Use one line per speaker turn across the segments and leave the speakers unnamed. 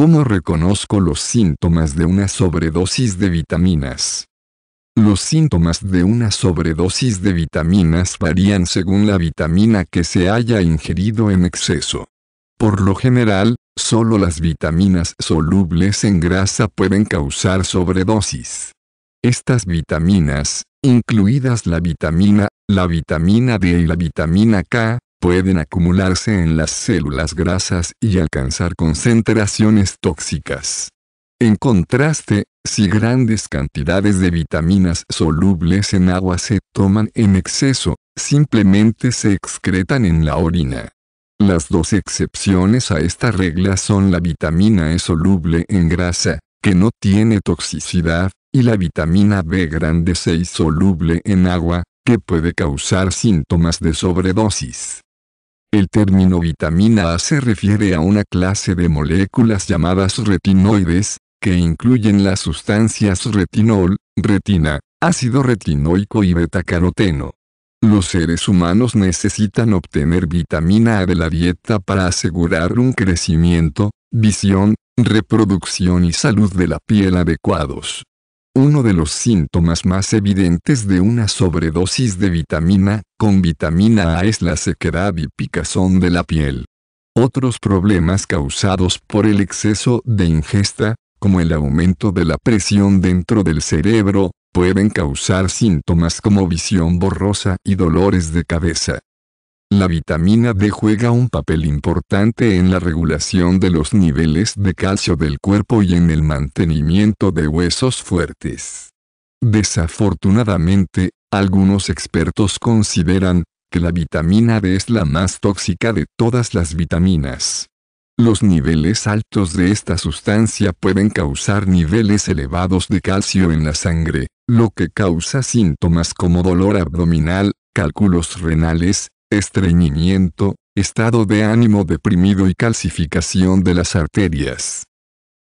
¿Cómo reconozco los síntomas de una sobredosis de vitaminas? Los síntomas de una sobredosis de vitaminas varían según la vitamina que se haya ingerido en exceso. Por lo general, solo las vitaminas solubles en grasa pueden causar sobredosis. Estas vitaminas, incluidas la vitamina, la vitamina D y la vitamina K, pueden acumularse en las células grasas y alcanzar concentraciones tóxicas. En contraste, si grandes cantidades de vitaminas solubles en agua se toman en exceso, simplemente se excretan en la orina. Las dos excepciones a esta regla son la vitamina E soluble en grasa, que no tiene toxicidad, y la vitamina B grande 6 soluble en agua, que puede causar síntomas de sobredosis. El término vitamina A se refiere a una clase de moléculas llamadas retinoides, que incluyen las sustancias retinol, retina, ácido retinoico y betacaroteno. Los seres humanos necesitan obtener vitamina A de la dieta para asegurar un crecimiento, visión, reproducción y salud de la piel adecuados uno de los síntomas más evidentes de una sobredosis de vitamina, con vitamina A es la sequedad y picazón de la piel. Otros problemas causados por el exceso de ingesta, como el aumento de la presión dentro del cerebro, pueden causar síntomas como visión borrosa y dolores de cabeza. La vitamina D juega un papel importante en la regulación de los niveles de calcio del cuerpo y en el mantenimiento de huesos fuertes. Desafortunadamente, algunos expertos consideran que la vitamina D es la más tóxica de todas las vitaminas. Los niveles altos de esta sustancia pueden causar niveles elevados de calcio en la sangre, lo que causa síntomas como dolor abdominal, cálculos renales, estreñimiento, estado de ánimo deprimido y calcificación de las arterias.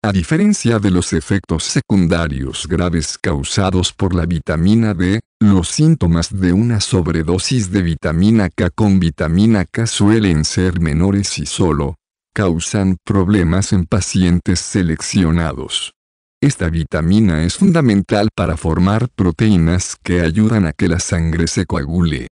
A diferencia de los efectos secundarios graves causados por la vitamina D, los síntomas de una sobredosis de vitamina K con vitamina K suelen ser menores y solo causan problemas en pacientes seleccionados. Esta vitamina es fundamental para formar proteínas que ayudan a que la sangre se coagule.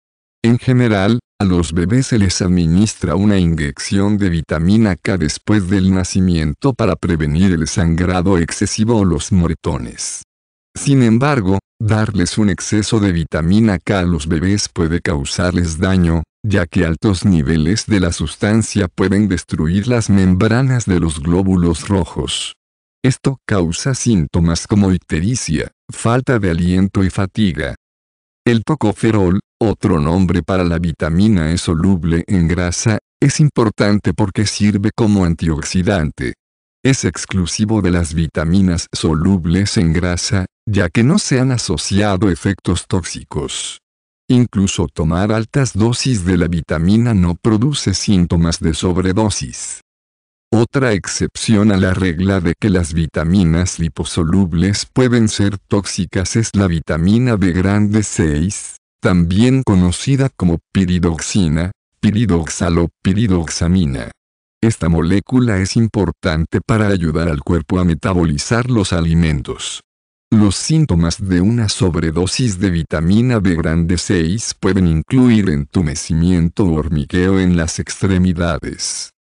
En general, a los bebés se les administra una inyección de vitamina K después del nacimiento para prevenir el sangrado excesivo o los moretones. Sin embargo, darles un exceso de vitamina K a los bebés puede causarles daño, ya que altos niveles de la sustancia pueden destruir las membranas de los glóbulos rojos. Esto causa síntomas como ictericia, falta de aliento y fatiga. El tocoferol, otro nombre para la vitamina es soluble en grasa, es importante porque sirve como antioxidante. Es exclusivo de las vitaminas solubles en grasa, ya que no se han asociado efectos tóxicos. Incluso tomar altas dosis de la vitamina no produce síntomas de sobredosis. Otra excepción a la regla de que las vitaminas liposolubles pueden ser tóxicas es la vitamina B grande 6, también conocida como piridoxina, piridoxamina. Esta molécula es importante para ayudar al cuerpo a metabolizar los alimentos. Los síntomas de una sobredosis de vitamina B grande 6 pueden incluir entumecimiento o hormigueo en las extremidades